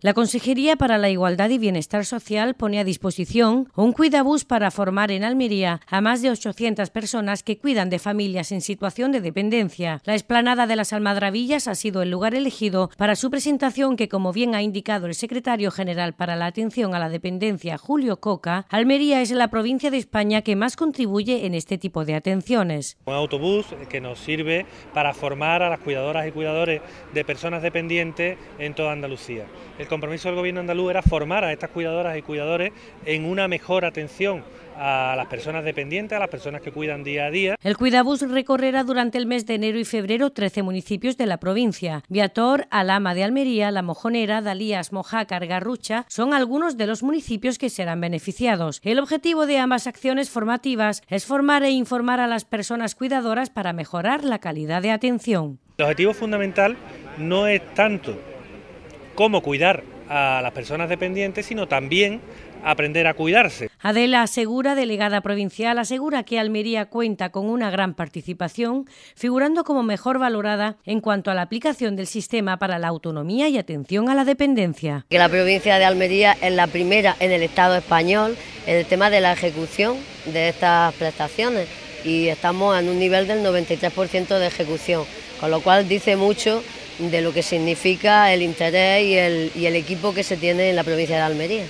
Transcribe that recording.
La Consejería para la Igualdad y Bienestar Social pone a disposición un cuidabús para formar en Almería a más de 800 personas que cuidan de familias en situación de dependencia. La explanada de las Almadravillas... ha sido el lugar elegido para su presentación que, como bien ha indicado el secretario general para la atención a la dependencia, Julio Coca, Almería es la provincia de España que más contribuye en este tipo de atenciones. Un autobús que nos sirve para formar a las cuidadoras y cuidadores de personas dependientes en toda Andalucía. El compromiso del gobierno andaluz era formar a estas cuidadoras y cuidadores en una mejor atención a las personas dependientes, a las personas que cuidan día a día. El Cuidabus recorrerá durante el mes de enero y febrero 13 municipios de la provincia. Viator, Alama de Almería, La Mojonera, Dalías, Mojácar, Garrucha son algunos de los municipios que serán beneficiados. El objetivo de ambas acciones formativas es formar e informar a las personas cuidadoras para mejorar la calidad de atención. El objetivo fundamental no es tanto cómo cuidar a las personas dependientes, sino también aprender a cuidarse. Adela Asegura, delegada provincial, asegura que Almería cuenta con una gran participación, figurando como mejor valorada en cuanto a la aplicación del sistema para la autonomía y atención a la dependencia. Que la provincia de Almería es la primera en el Estado español en el tema de la ejecución de estas prestaciones y estamos en un nivel del 93% de ejecución, con lo cual dice mucho de lo que significa el interés y el, y el equipo que se tiene en la provincia de Almería.